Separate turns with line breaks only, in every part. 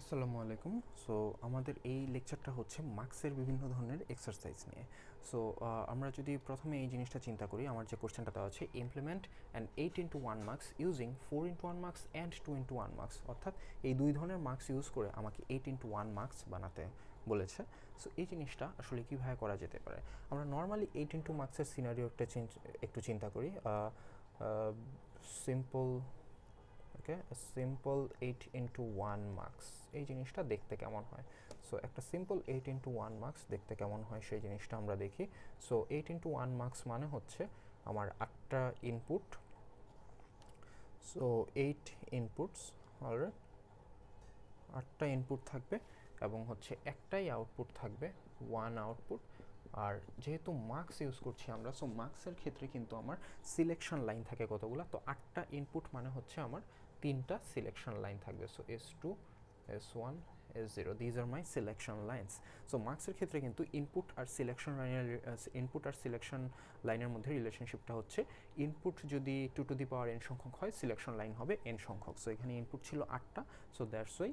আসসালামু আলাইকুম সো আমাদের এই লেকচারটা হচ্ছে মার্কসের বিভিন্ন ধরনের এক্সারসাইজ নিয়ে সো আমরা যদি প্রথমে এই জিনিসটা চিন্তা করি আমার যে কোশ্চেনটা দেওয়া আছে implement and eight into one mux using four into one mux and two into one mux অর্থাৎ এই দুই ধরনের মার্কস ইউজ করে আমাকে এইট ইন্টু ওয়ান মার্কস বানাতে বলেছে সো এই জিনিসটা আসলে কীভাবে করা যেতে পারে আমরা নর্মালি এইট ইন্টু মার্কসের সিনারিও একটা একটু চিন্তা করি সিম্পল থেকে simple eight into one mux এই জিনিসটা দেখতে কেমন হয় সো একটা simple eight into one mux দেখতে কেমন হয় সেই জিনিসটা আমরা দেখি so eight into one mux মানে হচ্ছে আমার আটটা ইনপুট সো এইট ইনপুটস আটটা ইনপুট থাকবে এবং হচ্ছে একটাই আউটপুট থাকবে ওয়ান আউটপুট আর যেহেতু মার্কস ইউজ করছি আমরা সো মার্কসের ক্ষেত্রে কিন্তু আমার সিলেকশন লাইন থাকে কতগুলো তো আটটা ইনপুট মানে হচ্ছে আমার তিনটা সিলেকশন লাইন থাকবে so S two S one S zero these are my selection lines so মার্কসের ক্ষেত্রে কিন্তু ইনপুট আর সিলেকশন লাইনের ইনপুট আর সিলেকশন লাইনের মধ্যে রিলেশনশিপটা হচ্ছে ইনপুট যদি two to the power N সংখ্যক হয় সিলেকশন লাইন হবে এন সংখ্যক সো এখানে ইনপুট ছিল আটটা সো দ্যাটস ওই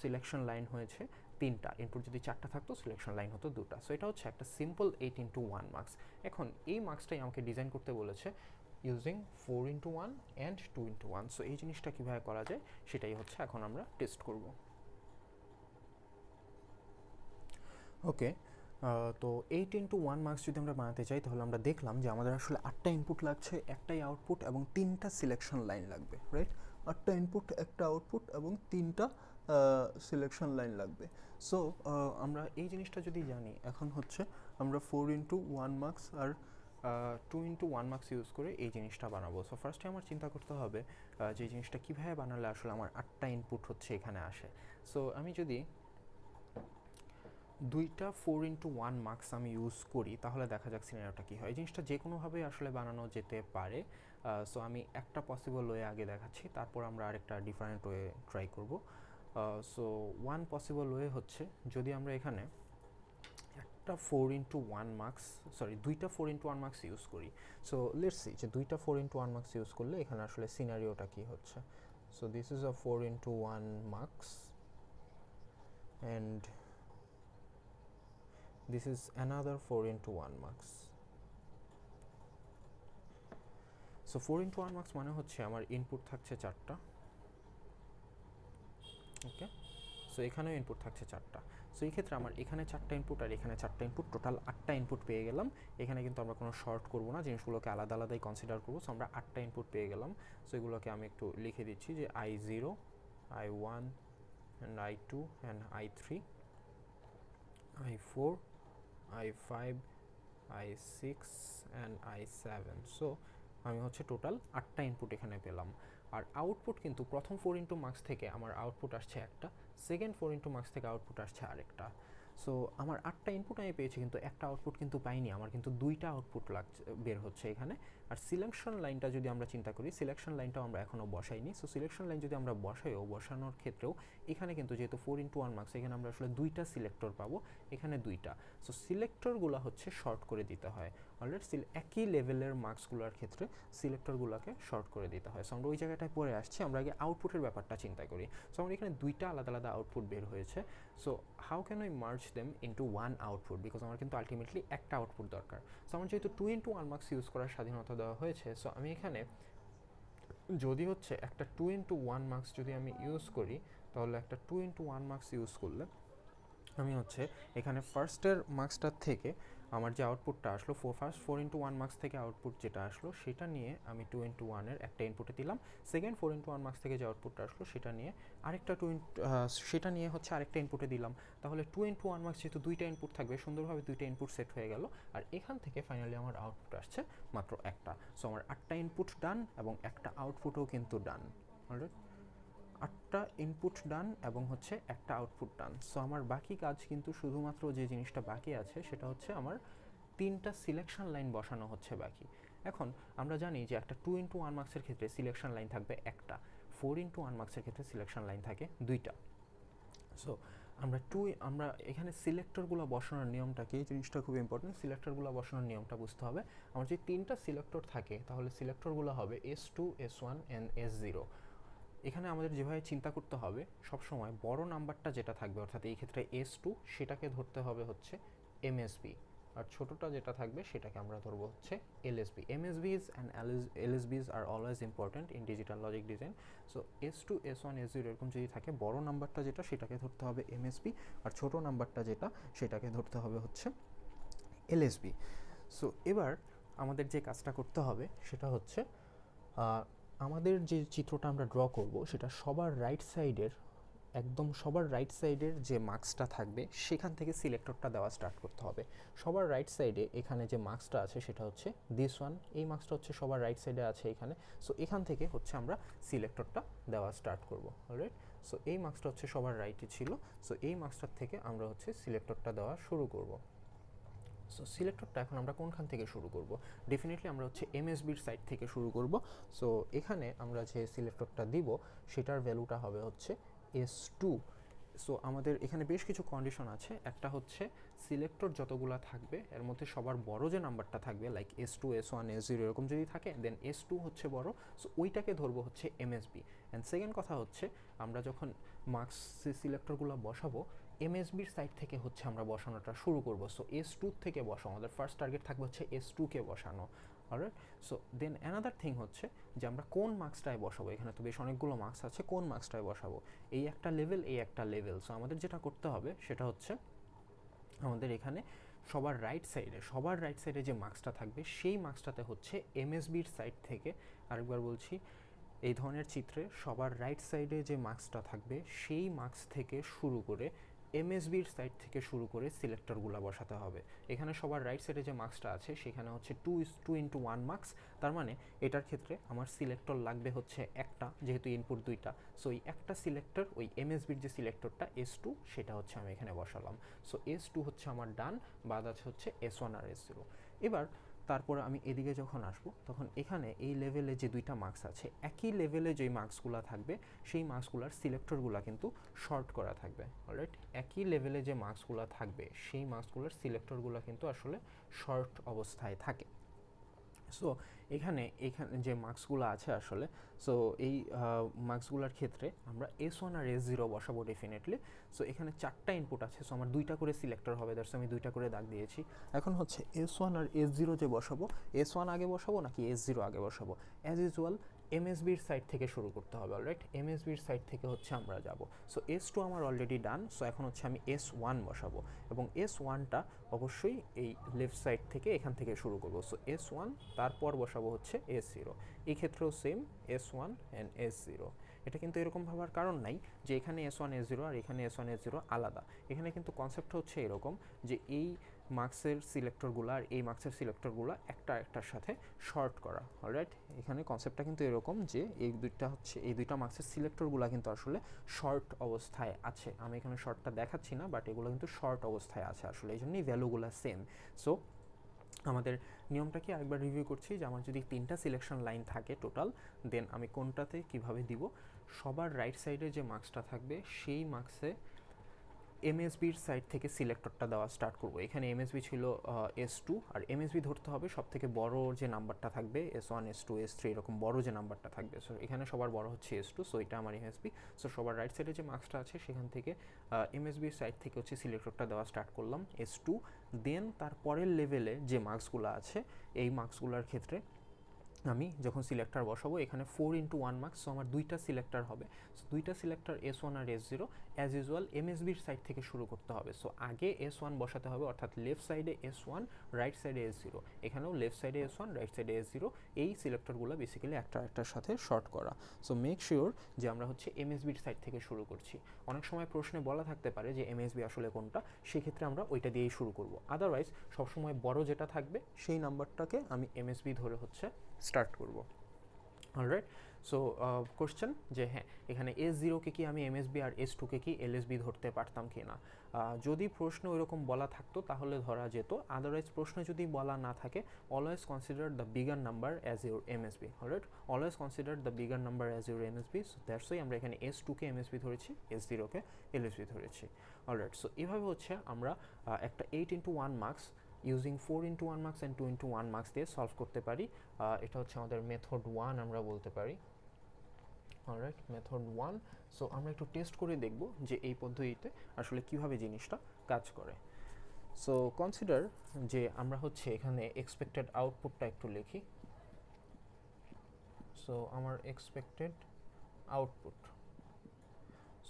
সিলেকশন লাইন হয়েছে তিনটা ইনপুট যদি চারটা থাকতো সিলেকশন লাইন হতো দুটা সো এটা হচ্ছে একটা simple eight into one mux এখন এই মার্কসটাই আমাকে ডিজাইন করতে বলেছে using four into one and two into one so এই জিনিসটা কীভাবে করা যায় সেটাই হচ্ছে এখন আমরা টেস্ট করব ওকে তো এইট ইন্টু ওয়ান মার্কস যদি আমরা বানাতে চাই তাহলে আমরা দেখলাম যে আমাদের আসলে আটটা ইনপুট লাগছে একটাই আউটপুট এবং তিনটা সিলেকশন লাইন লাগবে রাইট আটটা ইনপুট একটা আউটপুট এবং তিনটা সিলেকশন লাইন লাগবে সো আমরা এই জিনিসটা যদি জানি এখন হচ্ছে আমরা ফোর ইন্টু ওয়ান মার্কস আর two into one mux use করে এই জিনিসটা বানাবো সো ফার্স্টে আমার চিন্তা করতে হবে যে জিনিসটা কীভাবে বানালে আসলে আমার আটটা ইনপুট হচ্ছে এখানে আসে সো আমি যদি দুইটা ফোর ইন্টু ওয়ান মার্কস আমি ইউজ করি তাহলে দেখা যাক সিনারিওটা কী হয় এই জিনিসটা যে কোনোভাবেই আসলে বানানো যেতে পারে সো আমি একটা পসিবল ওয়ে আগে দেখাচ্ছি তারপর আমরা আরেকটা ডিফারেন্ট ওয়ে ট্রাই করব সো ওয়ান পসিবল ওয়ে হচ্ছে যদি আমরা এখানে একটা four into one mux sorry দুইটা four into one mux use করি সো লেটস সি যে দুইটা four into one mux use করলে এখানে আসলে সিনারিওটা কী হচ্ছে so this is a four into one mux and this is another 4 into one mux so four into one mux মানে হচ্ছে আমার ইনপুট থাকছে চারটা ওকে সো এখানেও ইনপুট থাকছে চারটা সো এই ক্ষেত্রে আমার এখানে চারটা ইনপুট আর এখানে চারটা ইনপুট টোটাল আটটা ইনপুট পেয়ে গেলাম এখানে কিন্তু আমরা কোনো শর্ট করব না জিনিসগুলোকে আলাদা আলাদাই কনসিডার করবো সো আমরা আটটা ইনপুট পেয়ে গেলাম সো এগুলোকে আমি একটু লিখে দিচ্ছি যে I zero I one and I two and I three I four I five I six and I seven so আমি হচ্ছে টোটাল আটটা ইনপুট এখানে পেলাম আর আউটপুট কিন্তু প্রথম ফোর ইন্টু মার্কস থেকে আমার আউটপুট আসছে একটা সেকেন্ড ফোর ইন্টু মার্কস থেকে আউটপুট আসছে আরেকটা সো আমার আটটা ইনপুট আমি পেয়েছি কিন্তু একটা আউটপুট কিন্তু পাইনি আমার কিন্তু দুইটা আউটপুট লাগছে বের হচ্ছে এখানে আর সিলেকশন লাইনটা যদি আমরা চিন্তা করি সিলেকশন লাইনটাও আমরা এখনও বসাইনি সো সিলেকশন লাইন যদি আমরা বসাইও বসানোর ক্ষেত্রেও এখানে কিন্তু যেহেতু ফোর ইন্টু ওয়ান মার্কস এখানে আমরা আসলে দুইটা সিলেক্টর পাবো এখানে দুইটা সো সিলেক্টরগুলো হচ্ছে শর্ট করে দিতে হয় অলরেড সিল একই লেভেলের মার্কসগুলোর ক্ষেত্রে সিলেক্টরগুলোকে শর্ট করে দিতে হয় সো আমরা ওই জায়গাটায় পরে আসছি আমরা আগে আউটপুটের ব্যাপারটা চিন্তা করি সো আমরা এখানে দুইটা আলাদা আলাদা আউটপুট বের হয়েছে so how can I merge them into one output because আমার কিন্তু আলটিমেটলি একটা আউটপুট দরকার সো আমার যেহেতু two into one mux use করার স্বাধীনতা দেওয়া হয়েছে সো আমি এখানে যদি হচ্ছে একটা টু ইন্টু ওয়ান মার্কস যদি আমি ইউজ করি তাহলে একটা two into one mux use করলে আমি হচ্ছে এখানে ফার্স্টের মার্কসটার থেকে আমার যে আউটপুটটা আসলো four first four into one mux থেকে আউটপুট যেটা আসলো সেটা নিয়ে আমি টু ইন্টু ওয়ানের একটা ইনপুটে দিলাম second four into one mux থেকে যে আউটপুটটা আসলো সেটা নিয়ে আরেকটা টু সেটা নিয়ে হচ্ছে আরেকটা ইনপুটে দিলাম তাহলে টু ইন্টু ওয়ান মার্কস যেহেতু দুইটা ইনপুট থাকবে সুন্দরভাবে দুইটা ইনপুট সেট হয়ে গেল আর এখান থেকে ফাইনালি আমার আউটপুট আসছে মাত্র একটা সো আমার আটটা ইনপুট ডান এবং একটা আউটপুটও কিন্তু ডান অলরাইট আটটা ইনপুট ডান এবং হচ্ছে একটা আউটপুট ডান সো আমার বাকি কাজ কিন্তু শুধুমাত্র যে জিনিসটা বাকি আছে সেটা হচ্ছে আমার তিনটা সিলেকশন লাইন বসানো হচ্ছে বাকি এখন আমরা জানি যে একটা টু ইন্টু ওয়ান মার্কসের ক্ষেত্রে সিলেকশন লাইন থাকবে একটা ফোর ইন্টু ওয়ান মার্কসের ক্ষেত্রে সিলেকশন লাইন থাকে দুইটা সো আমরা টু আমরা এখানে সিলেক্টরগুলো বসানোর নিয়মটাকে এই জিনিসটা খুব ইম্পর্টেন্ট সিলেক্টরগুলো বসানোর নিয়মটা বুঝতে হবে আমার যে তিনটা সিলেক্টর থাকে তাহলে সিলেক্টরগুলো হবে S two S one and S zero এখানে আমাদের যেভাবে চিন্তা করতে হবে সবসময় বড় নাম্বারটা যেটা থাকবে অর্থাৎ এই ক্ষেত্রে এস টু সেটাকে ধরতে হবে হচ্ছে এমএসবি আর ছোটোটা যেটা থাকবে সেটাকে আমরা ধরবো হচ্ছে LSB MSBs and L S Bs are always important in digital logic design so S two S one S zero এরকম যদি থাকে বড় নাম্বারটা যেটা সেটাকে ধরতে হবে এমএসবি আর ছোট নাম্বারটা যেটা সেটাকে ধরতে হবে হচ্ছে এলএসবি সো এবার আমাদের যে কাজটা করতে হবে সেটা হচ্ছে আমাদের যে চিত্রটা আমরা ড্র করব সেটা সবার রাইট সাইডের একদম সবার রাইট সাইডের যে মার্কসটা থাকবে সেখান থেকে সিলেক্টরটা দেওয়া স্টার্ট করতে হবে সবার রাইট সাইডে এখানে যে মার্কসটা আছে সেটা হচ্ছে দিস ওয়ান এই মার্কসটা হচ্ছে সবার রাইট সাইডে আছে এখানে সো এখান থেকে হচ্ছে আমরা সিলেক্টরটা দেওয়া স্টার্ট করব রাইট সো এই মার্কসটা হচ্ছে সবার রাইটে ছিল সো এই মার্কসটার থেকে আমরা হচ্ছে সিলেক্টরটা দেওয়া শুরু করব সো সিলেক্টরটা এখন আমরা কোনখান থেকে শুরু করব ডেফিনেটলি আমরা হচ্ছে এমএসবির সাইট থেকে শুরু করব সো এখানে আমরা যে সিলেক্টরটা দিব সেটার ভ্যালুটা হবে হচ্ছে এস টু সো আমাদের এখানে বেশ কিছু কন্ডিশন আছে একটা হচ্ছে সিলেক্টর যতগুলো থাকবে এর মধ্যে সবার বড় যে নাম্বারটা থাকবে like S two S one S zero এরকম যদি থাকে দেন এস টু হচ্ছে বড় সো ওইটাকে ধরবো হচ্ছে এমএসবি অ্যান্ড সেকেন্ড কথা হচ্ছে আমরা যখন মার্কস সিলেক্টরগুলো বসাবো এমএসবির সাইড থেকে হচ্ছে আমরা বসানোটা শুরু করব সো এস টু থেকে বসো আমাদের ফার্স্ট টার্গেট থাকবে হচ্ছে এস টুকে বসানো alright so then another thing হচ্ছে যে আমরা কোন মার্কসটায় বসাবো এখানে তো বেশ অনেকগুলো মার্কস আছে কোন মার্কসটায় বসাবো এই একটা লেভেল এই একটা লেভেল সো আমাদের যেটা করতে হবে সেটা হচ্ছে আমাদের এখানে সবার রাইট সাইডে সবার রাইট সাইডে যে মার্কসটা থাকবে সেই মার্কসটাতে হচ্ছে এমএসবির সাইড থেকে আরেকবার বলছি এই ধরনের চিত্রে সবার রাইট সাইডে যে মার্কসটা থাকবে সেই মার্কস থেকে শুরু করে এমএসবির সাইড থেকে শুরু করে সিলেক্টরগুলো বসাতে হবে এখানে সবার রাইট সাইডে যে মার্কসটা আছে সেখানে হচ্ছে two is two into one mux তার মানে এটার ক্ষেত্রে আমার সিলেক্টর লাগবে হচ্ছে একটা যেহেতু ইনপুট দুইটা সো এই একটা সিলেক্টর ওই এমএসবির যে সিলেক্টরটা এস টু সেটা হচ্ছে আমি এখানে বসালাম সো এস টু হচ্ছে আমার ডান বাদ আছে হচ্ছে এস ওয়ান আর এস জিরো এবার তারপর আমি এদিকে যখন আসব তখন এখানে এই লেভেলে যে দুইটা মার্কস আছে একই লেভেলে যেই মার্কসগুলো থাকবে সেই মার্কসগুলোর সিলেক্টরগুলো কিন্তু শর্ট করা থাকবে অলরাইট একই লেভেলে যে মার্কসগুলো থাকবে সেই মার্কসগুলোর সিলেক্টরগুলো কিন্তু আসলে শর্ট অবস্থায় থাকে সো এখানে এখানে যে মার্কসগুলো আছে আসলে সো এই মার্কসগুলোর ক্ষেত্রে আমরা এস ওয়ান আর এস জিরো বসাবো ডেফিনেটলি সো এখানে চারটা ইনপুট আছে সো আমার দুইটা করে সিলেক্টর হবে দ্যাটস আমি দুইটা করে দাগ দিয়েছি এখন হচ্ছে এস ওয়ান আর এস জিরো যে বসাবো এস ওয়ান আগে বসাবো নাকি এস জিরো আগে বসাবো অ্যাজ ইউজুয়াল এমএসবির সাইট থেকে শুরু করতে হবে অলরাইট এমএসবির সাইট থেকে হচ্ছে আমরা যাব সো এস টু আমার অলরেডি ডান সো এখন হচ্ছে আমি এস ওয়ান বসাবো এবং এস ওয়ানটা অবশ্যই এই লেফট সাইড থেকে এখান থেকে শুরু করব সো এস ওয়ান তারপর বসাবো হচ্ছে এস জিরো এই ক্ষেত্রেও same S one and S zero এটা কিন্তু এরকম ভাবার কারণ নাই যে এখানে এস ওয়ান এস জিরো আর এখানে এস ওয়ান এস জিরো আলাদা এখানে কিন্তু কনসেপ্ট হচ্ছে এরকম যে এই মার্কসের সিলেক্টরগুলো আর এই মার্কসের সিলেক্টরগুলো একটা একটার সাথে শর্ট করা অলরাইট এখানে কনসেপ্টটা কিন্তু এরকম যে এই দুইটা হচ্ছে এই দুইটা মার্কসের সিলেক্টরগুলো কিন্তু আসলে শর্ট অবস্থায় আছে আমি এখানে শর্টটা দেখাচ্ছি না বাট এগুলো কিন্তু শর্ট অবস্থায় আছে আসলে এই জন্যই ভ্যালুগুলো সেম সো আমাদের নিয়মটাকে আরেকবার রিভিউ করছি যে আমার যদি তিনটা সিলেকশন লাইন থাকে টোটাল দেন আমি কোনটাতে কিভাবে দিব সবার রাইট সাইডে যে মার্কসটা থাকবে সেই মার্কসে এমএসবির সাইড থেকে সিলেক্টরটা দেওয়া স্টার্ট করব এখানে এমএসবি ছিল এস টু আর এমএসবি ধরতে হবে সব থেকে বড় যে নাম্বারটা থাকবে S one S two S three এরকম বড় যে নাম্বারটা থাকবে সো এখানে সবার বড় হচ্ছে এস টু সো এটা আমার এমএসবি সো সবার রাইট সাইডে যে মার্কসটা আছে সেখান থেকে এমএসবির সাইড থেকে হচ্ছে সিলেক্টরটা দেওয়া স্টার্ট করলাম এস টু দেন তারপরের লেভেলে যে মার্কসগুলো আছে এই মার্কসগুলোর ক্ষেত্রে আমি যখন সিলেক্টার বসাবো এখানে four into one mux so আমার দুইটা সিলেক্টার হবে সো দুইটা সিলেক্টার এস ওয়ান আর এস জিরো অ্যাজ ইউজুয়াল এমএসবির সাইড থেকে শুরু করতে হবে সো আগে এস ওয়ান বসাতে হবে অর্থাৎ লেফট সাইডে এস ওয়ান রাইট সাইডে এস জিরো এখানেও লেফট সাইডে এস ওয়ান রাইট সাইডে এস জিরো এই সিলেক্টরগুলো বেসিক্যালি একটা একটার সাথে শর্ট করা সো মেক শিওর যে আমরা হচ্ছে এমএসবির সাইড থেকে শুরু করছি অনেক সময় প্রশ্নে বলা থাকতে পারে যে এমএসবি আসলে কোনটা সেক্ষেত্রে আমরা ওইটা দিয়েই শুরু করব আদারওয়াইজ সবসময় বড় যেটা থাকবে সেই নাম্বারটাকে আমি এমএসবি ধরে হচ্ছে স্টার্ট করব অলরাইট সো কোশ্চেন যে হ্যাঁ এখানে এস জিরোকে কি আমি এমএসবি আর এস টুকে কি এলএসবি ধরতে পারতাম কি না যদি প্রশ্ন ওইরকম বলা থাকতো তাহলে ধরা যেত আদারওয়াইজ প্রশ্ন যদি বলা না থাকে always consider the bigger number as your MSB alright always consider the bigger number as your MSB so দ্যাটসই আমরা এখানে এস টুকে এমএসবি ধরেছি এস জিরোকে এলএসবি ধরেছি অলরাইট সো এভাবে হচ্ছে আমরা একটা eight into one mux using four into one mux and two into one mux দিয়ে সলভ করতে পারি এটা হচ্ছে আমাদের মেথড ওয়ান আমরা বলতে পারি অলরাইট মেথড ওয়ান সো আমরা একটু টেস্ট করে দেখব যে এই পদ্ধতিতে আসলে কিভাবে জিনিসটা কাজ করে সো কনসিডার যে আমরা হচ্ছে এখানে এক্সপেক্টেড আউটপুটটা একটু লিখি সো আমার এক্সপেক্টেড আউটপুট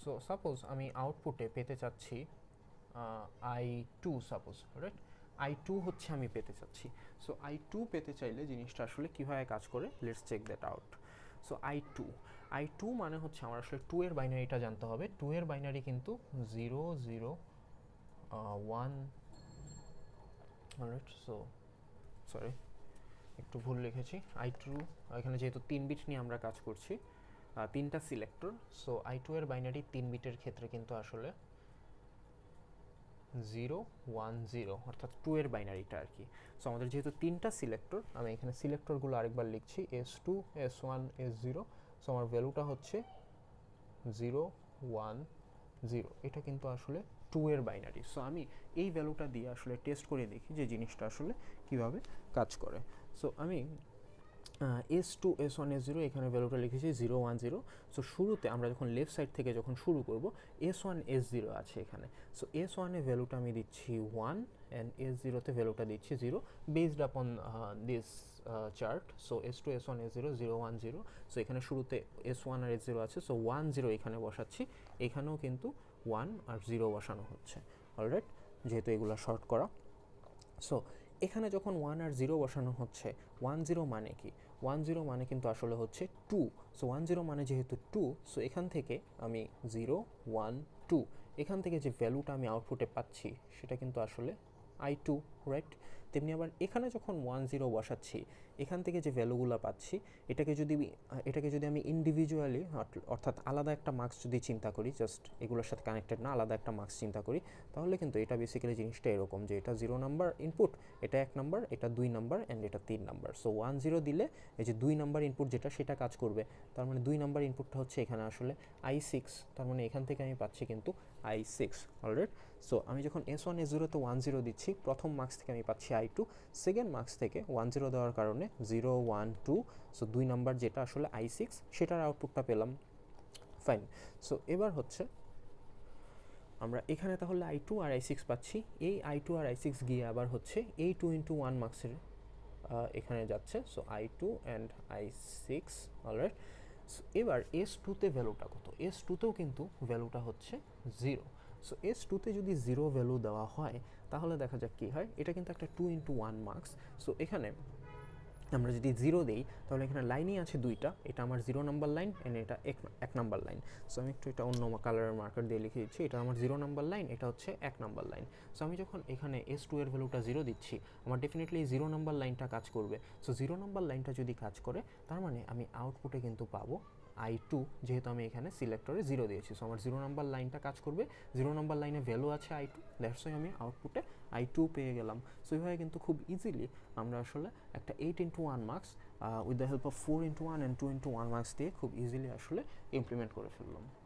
সো সাপোজ আমি আউটপুটে পেতে চাচ্ছি I two suppose right I two হচ্ছে আমি পেতে চাচ্ছি সো আই টু পেতে চাইলে জিনিসটা আসলে কীভাবে কাজ করে let's check that out so I two I two মানে হচ্ছে আমার আসলে টু এর বাইনারিটা জানতে হবে টু এর বাইনারি কিন্তু zero zero one so sorry একটু ভুল লিখেছি আই টু এখানে যেহেতু তিন বিট নিয়ে আমরা কাজ করছি তিনটা সিলেক্টর সো আই টু এর বাইনারি তিন বিটের ক্ষেত্রে কিন্তু আসলে জিরো ওয়ান জিরো অর্থাৎ টু এর বাইনারিটা আর কি সো আমাদের যেহেতু তিনটা সিলেক্টর আমি এখানে সিলেক্টরগুলো আরেকবার লিখছি S two S one S zero so আমার ভ্যালুটা হচ্ছে জিরো ওয়ান জিরো এটা কিন্তু আসলে টু এর বাইনারি সো আমি এই ভ্যালুটা দিয়ে আসলে টেস্ট করে দেখি যে জিনিসটা আসলে কিভাবে কাজ করে সো আমি S two S one S zero এখানে ভ্যালুটা লিখেছি জিরো ওয়ান জিরো সো শুরুতে আমরা যখন লেফট সাইড থেকে যখন শুরু করব এস ওয়ান এস জিরো আছে এখানে সো এস ওয়ানে ভ্যালুটা আমি দিচ্ছি ওয়ান অ্যান্ড এস জিরোতে ভ্যালুটা দিচ্ছি zero based upon this chart so S two S one S zero zero one zero so এখানে শুরুতে এস ওয়ান আর এস জিরো আছে সো ওয়ান জিরো এখানে বসাচ্ছি এখানেও কিন্তু ওয়ান আর জিরো বসানো হচ্ছে অলরাইট যেহেতু এগুলো শর্ট করা সো এখানে যখন ওয়ান আর জিরো বসানো হচ্ছে ওয়ান জিরো মানে কি ওয়ান জিরো মানে কিন্তু আসলে হচ্ছে টু সো ওয়ান জিরো মানে যেহেতু টু সো এখান থেকে আমি জিরো ওয়ান টু এখান থেকে যে ভ্যালুটা আমি আউটপুটে পাচ্ছি সেটা কিন্তু আসলে আই টু রাইট তেমনি আবার এখানে যখন ওয়ান জিরো বসাচ্ছি এখান থেকে যে ভ্যালুগুলো পাচ্ছি এটাকে যদি এটাকে যদি আমি ইন্ডিভিজুয়ালি অর্থাৎ আলাদা একটা মার্কস যদি চিন্তা করি জাস্ট এগুলোর সাথে কানেক্টেড না আলাদা একটা মার্কস চিন্তা করি তাহলে কিন্তু এটা বেসিক্যালি জিনিসটা এরকম যে এটা জিরো নাম্বার ইনপুট এটা এক নাম্বার এটা দুই নাম্বার অ্যান্ড এটা তিন নাম্বার সো ওয়ান জিরো দিলে এই যে দুই নাম্বার ইনপুট যেটা সেটা কাজ করবে তার মানে দুই নাম্বার ইনপুটটা হচ্ছে এখানে আসলে আই সিক্স তার মানে এখান থেকে আমি পাচ্ছি কিন্তু আই সিক্স অলরেড সো আমি যখন এস ওয়ান এস জিরোতে ওয়ান জিরো দিচ্ছি প্রথম মার্কস থেকে আমি পাচ্ছি আই টু সেকেন্ড মার্কস থেকে ওয়ান জিরো দেওয়ার কারণে জিরো ওয়ান টু সো দুই নাম্বার যেটা আসলে আই সিক্স সেটার আউটপুটটা পেলাম ফাইন সো এবার হচ্ছে আমরা এখানে তাহলে আই টু আর আই সিক্স পাচ্ছি এই আই টু আর আই সিক্স গিয়ে আবার হচ্ছে এই টু ইন্টু ওয়ান মার্কসের এখানে যাচ্ছে so I two and I six alright এবার এস টুতে ভ্যালুটা কত এস টুতেও কিন্তু ভ্যালুটা হচ্ছে জিরো সো এস টুতে যদি জিরো ভ্যালু দেওয়া হয় তাহলে দেখা যাক কী হয় এটা কিন্তু একটা two into one mux so এখানে আমরা যদি জিরো দেই তাহলে এখানে লাইনই আছে দুইটা এটা আমার জিরো নাম্বার লাইন এন্ড এটা এক এক নাম্বার লাইন সো আমি একটু এটা অন্য কালারের মার্কার দিয়ে লিখে দিচ্ছি এটা আমার জিরো নাম্বার লাইন এটা হচ্ছে এক নাম্বার লাইন সো আমি যখন এখানে এস টু এর ভ্যালুটা জিরো দিচ্ছি আমার ডেফিনেটলি জিরো নাম্বার লাইনটা কাজ করবে সো জিরো নাম্বার লাইনটা যদি কাজ করে তার মানে আমি আউটপুটে কিন্তু পাবো আই টু যেহেতু আমি এখানে সিলেক্টরে জিরো দিয়েছি সো আমার জিরো নাম্বার লাইনটা কাজ করবে জিরো নাম্বার লাইনে ভ্যালু আছে আই টু দ্যাটস আমি আউটপুটে আই টু পেয়ে গেলাম সো এইভাবে কিন্তু খুব ইজিলি আমরা আসলে একটা eight into one mux with the help of four into one and two into one mux দিয়ে খুব ইজিলি আসলে ইমপ্লিমেন্ট করে ফেললাম